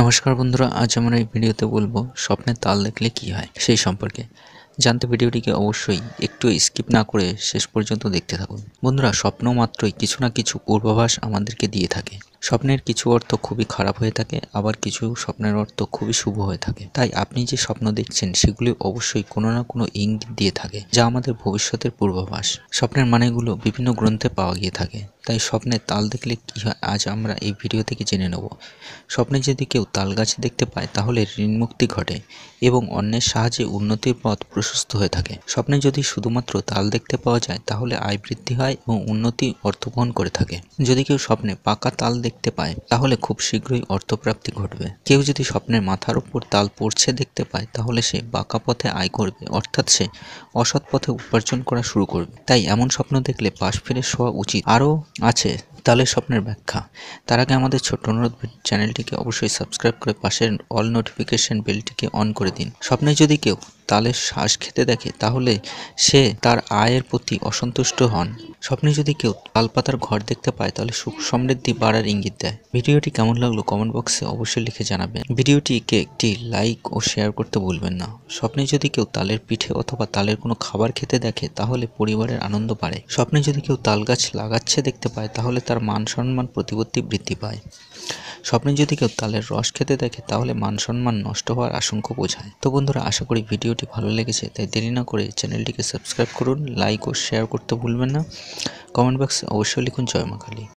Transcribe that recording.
নমস্কার বন্ধুরা আজ আমরা এই ভিডিওতে বলবো স্বপ্নে তাল দেখলে কি হয় সেই সম্পর্কে জানতে ভিডিওটিকে অবশ্যই একটু স্কিপ না করে শেষ পর্যন্ত দেখতে থাকুন বন্ধুরা স্বপ্ন মাত্রই কিছু না কিছু পূর্বাভাস আমাদেরকে দিয়ে থাকে স্বপ্নের কিছু অর্থ খুবই খারাপ হয়ে থাকে আবার কিছু স্বপ্নের অর্থ খুবই শুভ হয়ে থাকে তাই আপনি যে স্বপ্ন দেখছেন সেগুলি অবশ্যই কোনো না কোনো ইঙ্গিত দিয়ে থাকে যা আমাদের ভবিষ্যতের পূর্বাভাস স্বপ্নের মানেগুলো বিভিন্ন গ্রন্থে পাওয়া গিয়ে থাকে তাই স্বপ্নের তাল দেখলে কী হয় আজ আমরা এই ভিডিও থেকে জেনে নেব স্বপ্নে যদি কেউ তাল গাছ দেখতে পায় তাহলে ঋণমুক্তি ঘটে এবং অন্যের সাহায্যে উন্নতির পথ প্রশস্ত হয়ে থাকে স্বপ্নে যদি শুধুমাত্র তাল দেখতে পাওয়া যায় তাহলে আয় বৃদ্ধি হয় এবং উন্নতি অর্থ বহন করে থাকে যদি কেউ স্বপ্নে পাকা তাল দেখতে পায় তাহলে খুব শীঘ্রই অর্থপ্রাপ্তি ঘটবে কেউ যদি স্বপ্নের মাথার উপর তাল পড়ছে দেখতে পায় তাহলে সে বাঁকা পথে আয় করবে অর্থাৎ সে অসৎ পথে উপার্জন করা শুরু করবে তাই এমন স্বপ্ন দেখলে পাশ ফিরে শোয়া উচিত আরও আছে তাহলে স্বপ্নের ব্যাখ্যা তার আগে আমাদের ছোট্ট অনুরোধ চ্যানেলটিকে অবশ্যই সাবস্ক্রাইব করে পাশের অল নোটিফিকেশন বেলটিকে অন করে দিন স্বপ্নে যদি কেউ তালের শ্বাস খেতে দেখে তাহলে সে তার আয়ের প্রতি অসন্তুষ্ট হন স্বপ্নে যদি কেউ তালপাতার ঘর দেখতে পায় তাহলে সুখ সমৃদ্ধি বাড়ার ইঙ্গিত দেয় ভিডিওটি কেমন লাগলো কমেন্ট বক্সে অবশ্যই লিখে জানাবেন ভিডিওটিকে একটি লাইক ও শেয়ার করতে ভুলবেন না স্বপ্নে যদি কেউ তালের পিঠে অথবা তালের কোনো খাবার খেতে দেখে তাহলে পরিবারের আনন্দ বাড়ে স্বপ্নে যদি কেউ তাল গাছ লাগাচ্ছে দেখতে পায় তাহলে তার মান সম্মান প্রতিপত্তি বৃদ্ধি পায় স্বপ্নে যদি কেউ তালের রস খেতে দেখে তাহলে মান সম্মান নষ্ট হওয়ার আশঙ্কা বোঝায় তো বন্ধুরা আশা করি ভিডিওটি ভালো লেগেছে তাই দেরি না করে চ্যানেলটিকে সাবস্ক্রাইব করুন লাইক ও শেয়ার করতে ভুলবেন না কমেন্ট বক্সে অবশ্যই লিখুন জয় মা কালী